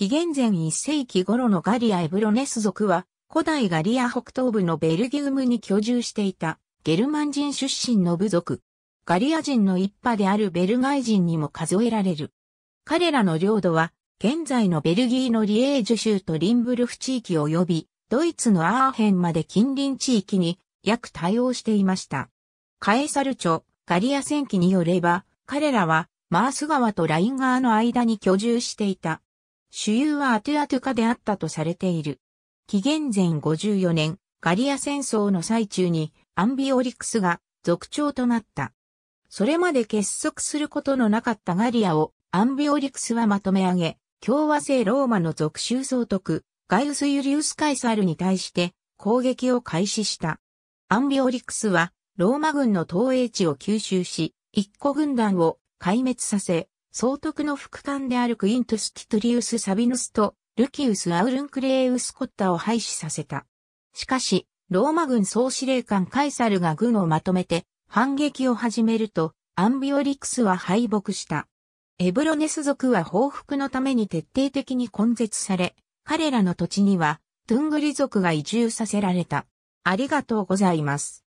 紀元前1世紀頃のガリア・エブロネス族は、古代ガリア北東部のベルギウムに居住していた、ゲルマン人出身の部族。ガリア人の一派であるベルガイ人にも数えられる。彼らの領土は、現在のベルギーのリエージュ州とリンブルフ地域及び、ドイツのアーヘンまで近隣地域に、約対応していました。カエサル著、ガリア戦記によれば、彼らは、マース川とライン川の間に居住していた。主流はアトゥアトゥカであったとされている。紀元前54年、ガリア戦争の最中にアンビオリクスが族長となった。それまで結束することのなかったガリアをアンビオリクスはまとめ上げ、共和制ローマの属州総督、ガイウス・ユリウス・カイサルに対して攻撃を開始した。アンビオリクスはローマ軍の投営地を吸収し、一個軍団を壊滅させ、総督の副官であるクイントス・ティトリウス・サビヌスとルキウス・アウルンクレーウス・コッタを廃止させた。しかし、ローマ軍総司令官カイサルが軍をまとめて反撃を始めると、アンビオリクスは敗北した。エブロネス族は報復のために徹底的に根絶され、彼らの土地には、トゥングリ族が移住させられた。ありがとうございます。